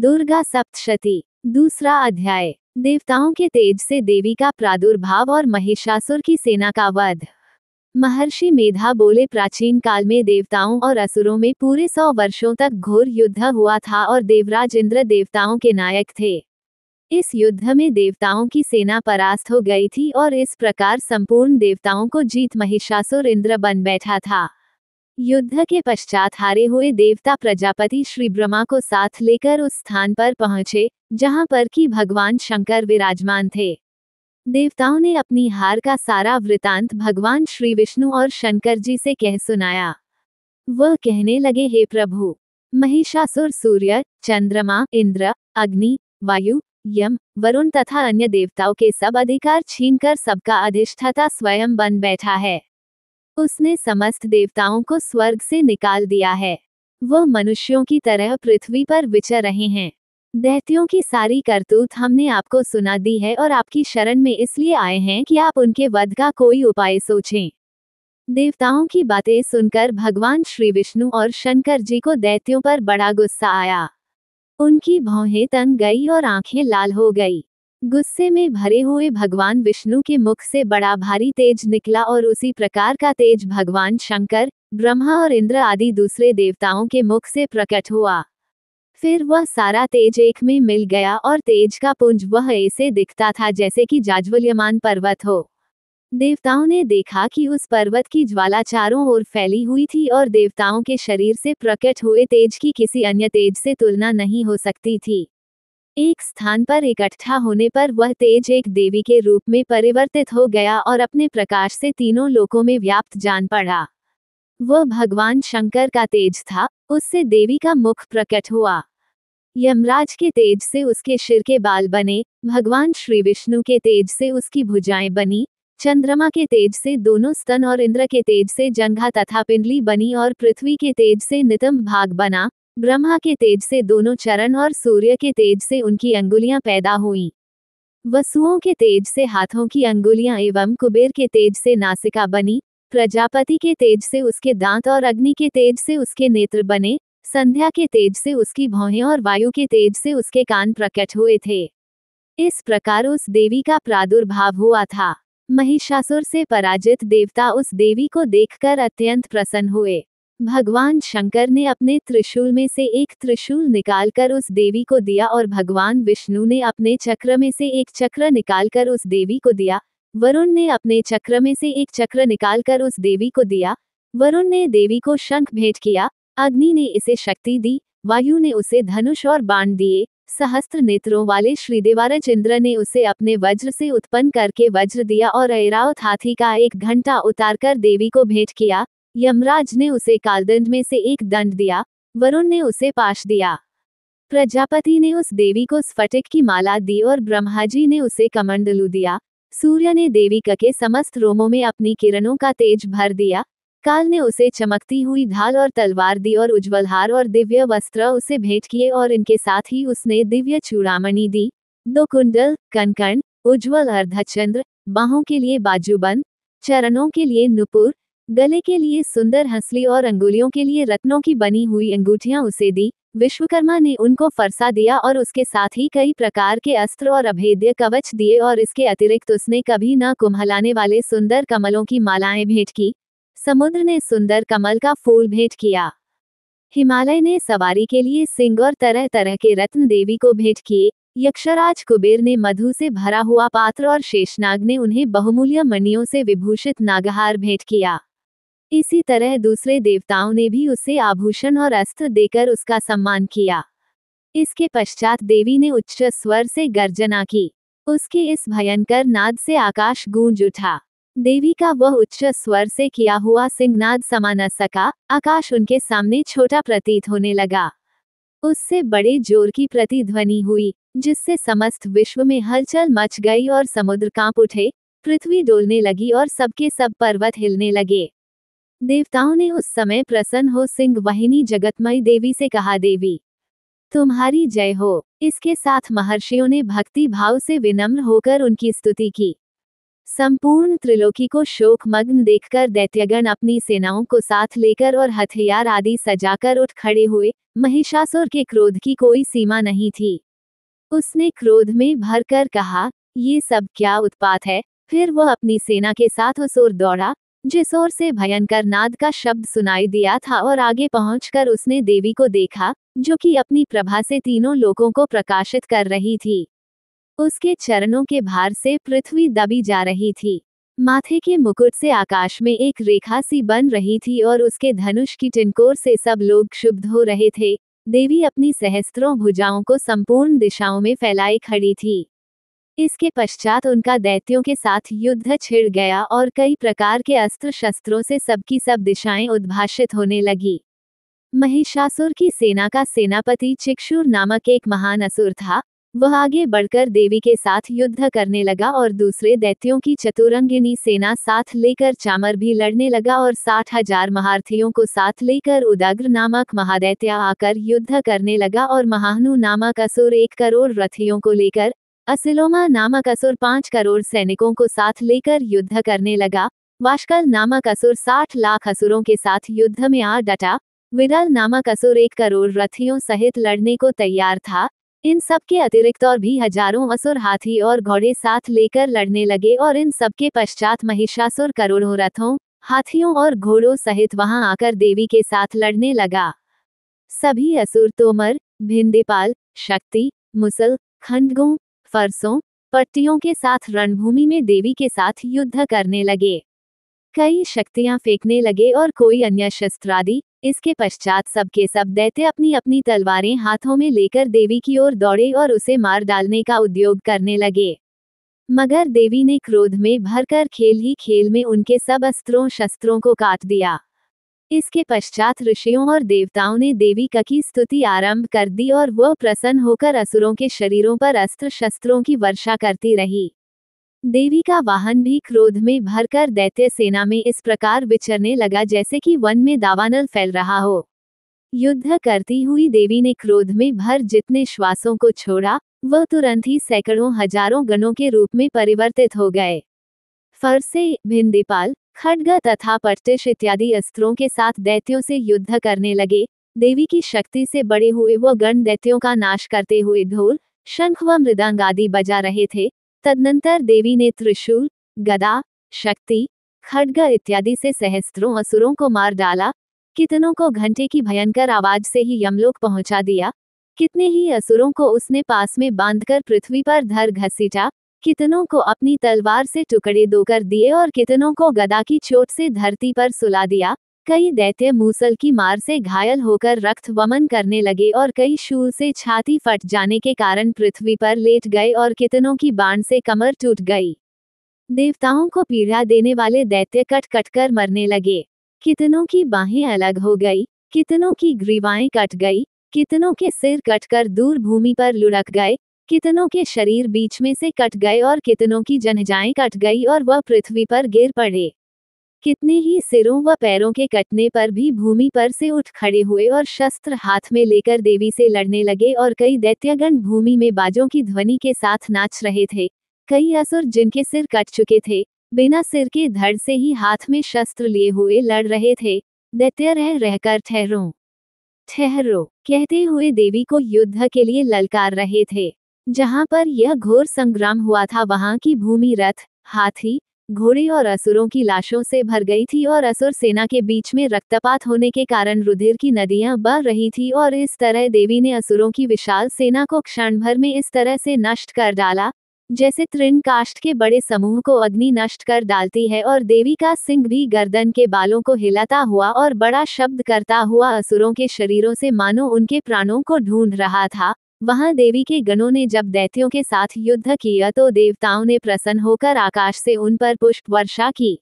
दुर्गा सप्तशती दूसरा अध्याय देवताओं के तेज से देवी का प्रादुर्भाव और महिषासुर की सेना का वध महर्षि मेधा बोले प्राचीन काल में देवताओं और असुरों में पूरे सौ वर्षों तक घोर युद्ध हुआ था और देवराज इंद्र देवताओं के नायक थे इस युद्ध में देवताओं की सेना परास्त हो गई थी और इस प्रकार संपूर्ण देवताओं को जीत महिषासुर इंद्र बन बैठा था युद्ध के पश्चात हारे हुए देवता प्रजापति श्री ब्रह्मा को साथ लेकर उस स्थान पर पहुंचे जहां पर की भगवान शंकर विराजमान थे देवताओं ने अपनी हार का सारा वृतांत भगवान श्री विष्णु और शंकर जी से कह सुनाया वह कहने लगे हे प्रभु महिषासुर सूर्य चंद्रमा इंद्र अग्नि वायु यम वरुण तथा अन्य देवताओं के सब अधिकार छीनकर सबका अधिष्ठाता स्वयं बन बैठा है उसने समस्त देवताओं को स्वर्ग से निकाल दिया है वह मनुष्यों की तरह पृथ्वी पर विचर रहे हैं दैत्यों की सारी करतूत हमने आपको सुना दी है और आपकी शरण में इसलिए आए हैं कि आप उनके वध का कोई उपाय सोचें देवताओं की बातें सुनकर भगवान श्री विष्णु और शंकर जी को दैत्यों पर बड़ा गुस्सा आया उनकी भौहें तंग गई और आंखें लाल हो गई गुस्से में भरे हुए भगवान विष्णु के मुख से बड़ा भारी तेज निकला और उसी प्रकार का तेज भगवान शंकर ब्रह्मा और इंद्र आदि दूसरे देवताओं के मुख से प्रकट हुआ फिर वह सारा तेज एक में मिल गया और तेज का पुंज वह ऐसे दिखता था जैसे कि जाज्वल्यमान पर्वत हो देवताओं ने देखा कि उस पर्वत की ज्वाला चारों ओर फैली हुई थी और देवताओं के शरीर से प्रकट हुए तेज की किसी अन्य तेज से तुलना नहीं हो सकती थी एक स्थान पर इकट्ठा होने पर वह तेज एक देवी के रूप में परिवर्तित हो गया और अपने प्रकाश से तीनों लोकों में व्याप्त जान पड़ा वह भगवान शंकर का तेज था उससे देवी का मुख प्रकट हुआ यमराज के तेज से उसके शिर के बाल बने भगवान श्री विष्णु के तेज से उसकी भुजाएं बनी चंद्रमा के तेज से दोनों स्तन और इंद्र के तेज से जंघा तथा पिंडली बनी और पृथ्वी के तेज से नितंब भाग बना ब्रह्मा के तेज से दोनों चरण और सूर्य के तेज से उनकी अंगुलियां पैदा हुईं वसुओं के तेज से हाथों की अंगुलियां एवं कुबेर के तेज से नासिका बनी प्रजापति के तेज से उसके दांत और अग्नि के तेज से उसके नेत्र बने संध्या के तेज से उसकी भौहें और वायु के तेज से उसके कान प्रकट हुए थे इस प्रकार उस देवी का प्रादुर्भाव हुआ था महिषासुर से पराजित देवता उस देवी को देखकर अत्यंत प्रसन्न हुए भगवान शंकर ने अपने त्रिशूल में से एक त्रिशूल निकालकर उस देवी को दिया और भगवान विष्णु ने अपने चक्र में से एक चक्र निकालकर उस देवी को दिया वरुण ने अपने चक्र में से एक चक्र निकालकर उस देवी को दिया वरुण ने देवी को शंख भेंट किया अग्नि ने इसे शक्ति दी वायु ने उसे धनुष और बाण दिए सहस्त्र नेत्रों वाले श्रीदेवारज चंद्र ने उसे अपने वज्र से उत्पन्न करके वज्र दिया और ऐरावत हाथी का एक घंटा उतारकर देवी को भेंट किया यमराज ने उसे कालदंड में से एक दंड दिया वरुण ने उसे पाश दिया प्रजापति ने उस देवी को स्फटिक की माला दी और ब्रह्मा जी ने उसे कमंडलू दिया सूर्य ने देवी के समस्त रोमों में अपनी किरणों का तेज भर दिया काल ने उसे चमकती हुई ढाल और तलवार दी और उज्ज्वल हार और दिव्य वस्त्र उसे भेंट किए और इनके साथ ही उसने दिव्य चूड़ामणि दी दो कुंडल कनकण उज्ज्वल अर्धचंद्र बाहों के लिए बाजूबंद चरणों के लिए नुपुर गले के लिए सुंदर हंसली और अंगुलियों के लिए रत्नों की बनी हुई अंगूठियां उसे दी विश्वकर्मा ने उनको फरसा दिया और उसके साथ ही कई प्रकार के अस्त्र और अभेद्य कवच दिए और इसके अतिरिक्त उसने कभी न कुम्हलाने वाले सुंदर कमलों की मालाएं भेंट की समुद्र ने सुंदर कमल का फूल भेंट किया हिमालय ने सवारी के लिए सिंह और तरह तरह के रत्न देवी को भेंट किए यक्षराज कुबेर ने मधु से भरा हुआ पात्र और शेषनाग ने उन्हें बहुमूल्य मणियों से विभूषित नागहार भेंट किया इसी तरह दूसरे देवताओं ने भी उसे आभूषण और अस्त्र देकर उसका सम्मान किया इसके पश्चात देवी ने उच्च स्वर से गर्जना की उसके इस भयंकर नाद से आकाश गूंज उठा देवी का वह उच्च स्वर से किया हुआ सिंहनाद समा न सका आकाश उनके सामने छोटा प्रतीत होने लगा उससे बड़े जोर की प्रतिध्वनि हुई जिससे समस्त विश्व में हलचल मच गई और समुद्र कांप उठे पृथ्वी डोलने लगी और सबके सब पर्वत हिलने लगे देवताओं ने उस समय प्रसन्न हो सिंह वहिनी जगतमय देवी से कहा देवी तुम्हारी जय हो इसके साथ महर्षियों ने भक्ति भाव से विनम्र होकर उनकी स्तुति की संपूर्ण त्रिलोकी को शोकमग्न देखकर दैत्यगण अपनी सेनाओं को साथ लेकर और हथियार आदि सजाकर उठ खड़े हुए महिषासुर के क्रोध की कोई सीमा नहीं थी उसने क्रोध में भरकर कहा ये सब क्या उत्पात है फिर वह अपनी सेना के साथ उस ओर दौड़ा जिस ओर से भयंकर नाद का शब्द सुनाई दिया था और आगे पहुंचकर उसने देवी को देखा जो कि अपनी प्रभा से तीनों लोगों को प्रकाशित कर रही थी उसके चरणों के भार से पृथ्वी दबी जा रही थी माथे के मुकुट से आकाश में एक रेखा सी बन रही थी और उसके धनुष की टिनकोर से सब लोग क्षुब्ध हो रहे थे देवी अपनी सहस्त्रों भुजाओं को संपूर्ण दिशाओं में फैलाई खड़ी थी इसके पश्चात उनका दैत्यों के साथ युद्ध छिड़ गया और कई प्रकार के अस्त्र शस्त्रों से सबकी सब दिशाएं उद्भाषित होने लगी महिषासुर की सेना का सेनापति चिक्षुर नामक एक महान असुर था वह आगे बढ़कर देवी के साथ युद्ध करने लगा और दूसरे दैत्यों की चतुरंगिनी सेना साथ लेकर चामर भी लड़ने लगा और साठ हजार महारथियों को साथ लेकर उदग्र नामक महादैत्य आकर युद्ध करने लगा और महानु नामक असुर एक करोड़ रथियों को लेकर असिलोमा नामक असुर पांच करोड़ सैनिकों को साथ लेकर युद्ध करने लगा वाशकल नामक असुर साठ लाख असुरों के साथ युद्ध में आ डटा विरल नामक असुर एक करोड़ रथियों सहित लड़ने को तैयार था इन सब के अतिरिक्त और भी हजारों असुर हाथी और घोड़े साथ लेकर लड़ने लगे और इन सबके पश्चात महिषासुर करोड़ों रथों हाथियों और घोड़ों सहित वहां आकर देवी के साथ लड़ने लगा सभी असुर तोमर भिंदीपाल शक्ति मुसल खंडगों फरसों पट्टियों के साथ रणभूमि में देवी के साथ युद्ध करने लगे कई शक्तियां फेंकने लगे और कोई अन्य शस्त्रादि इसके पश्चात सबके सब दैत्य अपनी अपनी तलवारें हाथों में लेकर देवी की ओर दौड़े और उसे मार डालने का उद्योग करने लगे मगर देवी ने क्रोध में भरकर खेल ही खेल में उनके सब अस्त्रों शस्त्रों को काट दिया इसके पश्चात ऋषियों और देवताओं ने देवी का की स्तुति आरंभ कर दी और वह प्रसन्न होकर असुरों के शरीरों पर अस्त्र शस्त्रों की वर्षा करती रही देवी का वाहन भी क्रोध में भरकर दैत्य सेना में इस प्रकार विचरने लगा जैसे कि वन में दावानल फैल रहा हो युद्ध करती हुई देवी ने क्रोध में भर जितने श्वासों को छोड़ा वह तुरंत ही सैकड़ों हजारों गणों के रूप में परिवर्तित हो गए फरसे भिंदीपाल खड्ग तथा पट्टिश इत्यादि अस्त्रों के साथ दैत्यों से युद्ध करने लगे देवी की शक्ति से बड़े हुए वो गण दैत्यों का नाश करते हुए ढोल शंख व मृदंग आदि बजा रहे थे तदनंतर देवी ने त्रिशूल गदा शक्ति खड्ग इत्यादि से सहस्त्रों असुरों को मार डाला कितनों को घंटे की भयंकर आवाज से ही यमलोक पहुंचा दिया कितने ही असुरों को उसने पास में बांधकर पृथ्वी पर धर घसीटा कितनों को अपनी तलवार से टुकड़े दो कर दिए और कितनों को गदा की चोट से धरती पर सुला दिया कई दैत्य मूसल की मार से घायल होकर रक्त वमन करने लगे और कई शूल से छाती फट जाने के कारण पृथ्वी पर लेट गए और कितनों की बाण से कमर टूट गई देवताओं को पीड़ा देने वाले दैत्य कट कट कर मरने लगे कितनों की बाहें अलग हो गई कितनों की ग्रीवाएं कट गई कितनों के सिर कटकर दूर भूमि पर लुढ़क गए कितनों के शरीर बीच में से कट गए और कितनों की जनजाएं कट गई और वह पृथ्वी पर गिर पड़े कितने ही सिरों व पैरों के कटने पर भी भूमि पर से उठ खड़े हुए और शस्त्र हाथ में लेकर देवी से लड़ने लगे और कई दैत्यगण भूमि में बाजों की ध्वनि के साथ नाच रहे थे कई असुर जिनके सिर कट चुके थे बिना सिर के धड़ से ही हाथ में शस्त्र लिए हुए लड़ रहे थे दैत्य रह रहकर ठहरों ठहरो कहते हुए देवी को युद्ध के लिए ललकार रहे थे जहां पर यह घोर संग्राम हुआ था वहां की भूमि रथ हाथी घोड़े और असुरों की लाशों से भर गई थी और असुर सेना के बीच में रक्तपात होने के कारण रुधिर की नदियां बह रही थी और इस तरह देवी ने असुरों की विशाल सेना को क्षण भर में इस तरह से नष्ट कर डाला जैसे तृण काष्ट के बड़े समूह को अग्नि नष्ट कर डालती है और देवी का सिंह भी गर्दन के बालों को हिलाता हुआ और बड़ा शब्द करता हुआ असुरों के शरीरों से मानो उनके प्राणों को ढूंढ रहा था वहां देवी के गणों ने जब दैत्यों के साथ युद्ध किया तो देवताओं ने प्रसन्न होकर आकाश से उन पर पुष्प वर्षा की